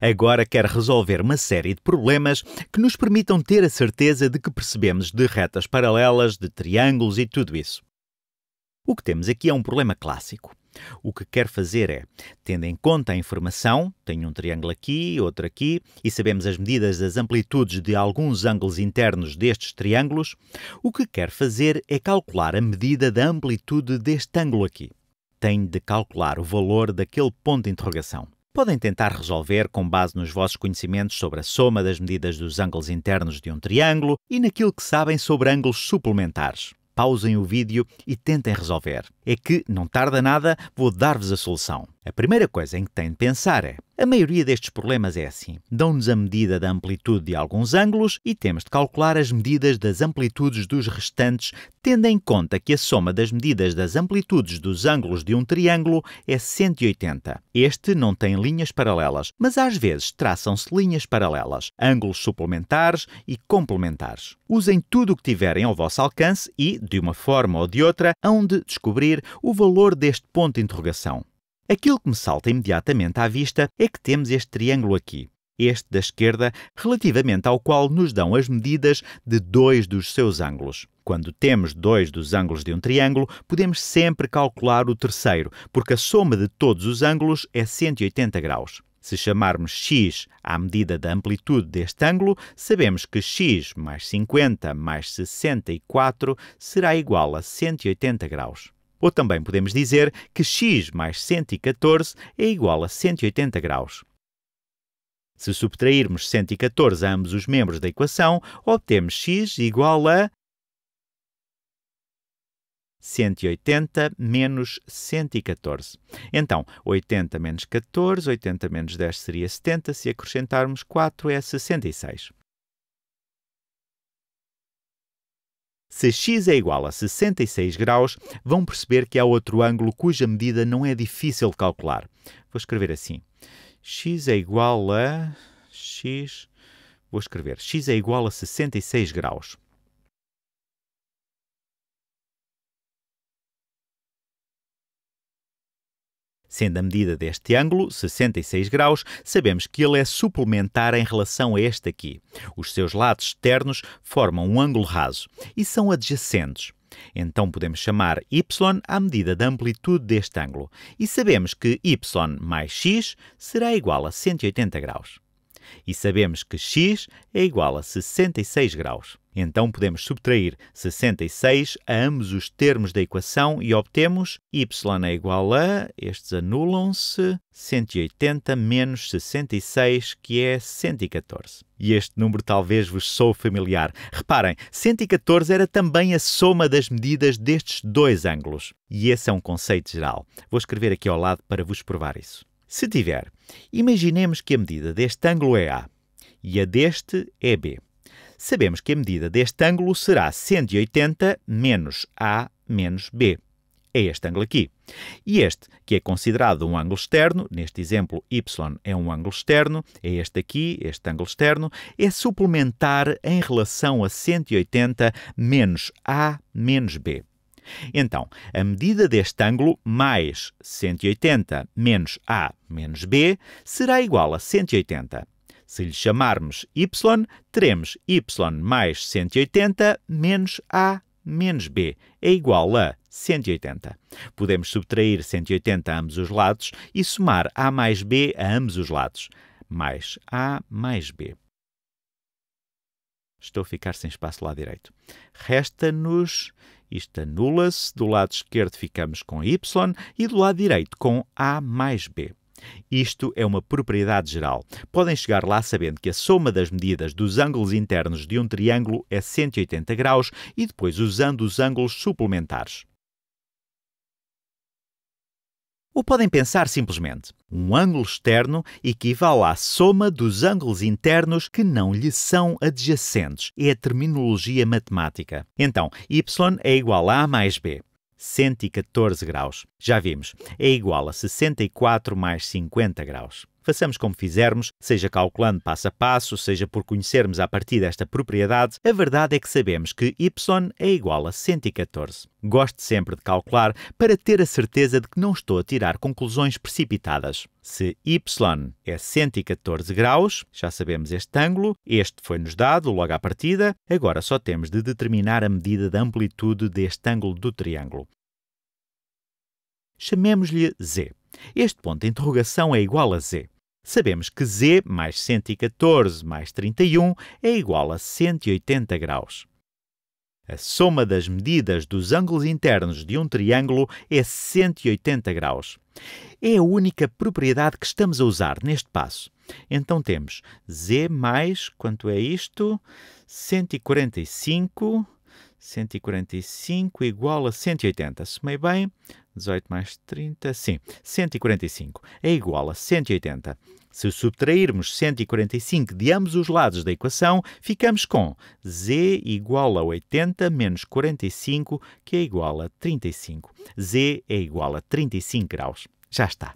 Agora quer resolver uma série de problemas que nos permitam ter a certeza de que percebemos de retas paralelas, de triângulos e tudo isso. O que temos aqui é um problema clássico. O que quer fazer é, tendo em conta a informação, tenho um triângulo aqui, outro aqui, e sabemos as medidas das amplitudes de alguns ângulos internos destes triângulos, o que quer fazer é calcular a medida da amplitude deste ângulo aqui. Tenho de calcular o valor daquele ponto de interrogação podem tentar resolver com base nos vossos conhecimentos sobre a soma das medidas dos ângulos internos de um triângulo e naquilo que sabem sobre ângulos suplementares. Pausem o vídeo e tentem resolver. É que, não tarda nada, vou dar-vos a solução. A primeira coisa em que tem de pensar é: a maioria destes problemas é assim. Dão-nos a medida da amplitude de alguns ângulos e temos de calcular as medidas das amplitudes dos restantes, tendo em conta que a soma das medidas das amplitudes dos ângulos de um triângulo é 180. Este não tem linhas paralelas, mas às vezes traçam-se linhas paralelas, ângulos suplementares e complementares. Usem tudo o que tiverem ao vosso alcance e, de uma forma ou de outra, hão de descobrir o valor deste ponto de interrogação. Aquilo que me salta imediatamente à vista é que temos este triângulo aqui, este da esquerda, relativamente ao qual nos dão as medidas de dois dos seus ângulos. Quando temos dois dos ângulos de um triângulo, podemos sempre calcular o terceiro, porque a soma de todos os ângulos é 180 graus. Se chamarmos x à medida da amplitude deste ângulo, sabemos que x mais 50 mais 64 será igual a 180 graus. Ou também podemos dizer que x mais 114 é igual a 180 graus. Se subtrairmos 114 a ambos os membros da equação, obtemos x igual a 180 menos 114. Então, 80 menos 14, 80 menos 10 seria 70, se acrescentarmos 4 é 66. Se x é igual a 66 graus, vão perceber que há outro ângulo cuja medida não é difícil de calcular. Vou escrever assim. x é igual a x... Vou escrever. x é igual a 66 graus. Sendo a medida deste ângulo 66 graus, sabemos que ele é suplementar em relação a este aqui. Os seus lados externos formam um ângulo raso e são adjacentes. Então podemos chamar y à medida da amplitude deste ângulo e sabemos que y mais x será igual a 180 graus. E sabemos que x é igual a 66 graus. Então podemos subtrair 66 a ambos os termos da equação e obtemos y é igual a, estes anulam-se, 180 menos 66, que é 114. E este número talvez vos sou familiar. Reparem, 114 era também a soma das medidas destes dois ângulos. E esse é um conceito geral. Vou escrever aqui ao lado para vos provar isso. Se tiver, imaginemos que a medida deste ângulo é A e a deste é B sabemos que a medida deste ângulo será 180 menos A menos B. É este ângulo aqui. E este, que é considerado um ângulo externo, neste exemplo y é um ângulo externo, é este aqui, este ângulo externo, é suplementar em relação a 180 menos A menos B. Então, a medida deste ângulo mais 180 menos A menos B será igual a 180 se lhe chamarmos y, teremos y mais 180 menos a menos b é igual a 180. Podemos subtrair 180 a ambos os lados e somar a mais b a ambos os lados. Mais a mais b. Estou a ficar sem espaço do lado direito. Resta-nos. Isto anula-se. Do lado esquerdo ficamos com y e do lado direito com a mais b. Isto é uma propriedade geral. Podem chegar lá sabendo que a soma das medidas dos ângulos internos de um triângulo é 180 graus e depois usando os ângulos suplementares. Ou podem pensar simplesmente: um ângulo externo equivale à soma dos ângulos internos que não lhe são adjacentes. É a terminologia matemática. Então, y é igual a a mais b, 114 graus. Já vimos, é igual a 64 mais 50 graus. Façamos como fizermos, seja calculando passo a passo, seja por conhecermos a partir desta propriedade, a verdade é que sabemos que y é igual a 114. Gosto sempre de calcular para ter a certeza de que não estou a tirar conclusões precipitadas. Se y é 114 graus, já sabemos este ângulo, este foi-nos dado logo à partida, agora só temos de determinar a medida da amplitude deste ângulo do triângulo. Chamemos-lhe Z. Este ponto de interrogação é igual a Z. Sabemos que Z mais 114 mais 31 é igual a 180 graus. A soma das medidas dos ângulos internos de um triângulo é 180 graus. É a única propriedade que estamos a usar neste passo. Então temos z mais, quanto é isto? 145. 145 igual a 180. Somei bem. 18 mais 30, sim, 145 é igual a 180. Se subtrairmos 145 de ambos os lados da equação, ficamos com z igual a 80 menos 45, que é igual a 35. z é igual a 35 graus. Já está.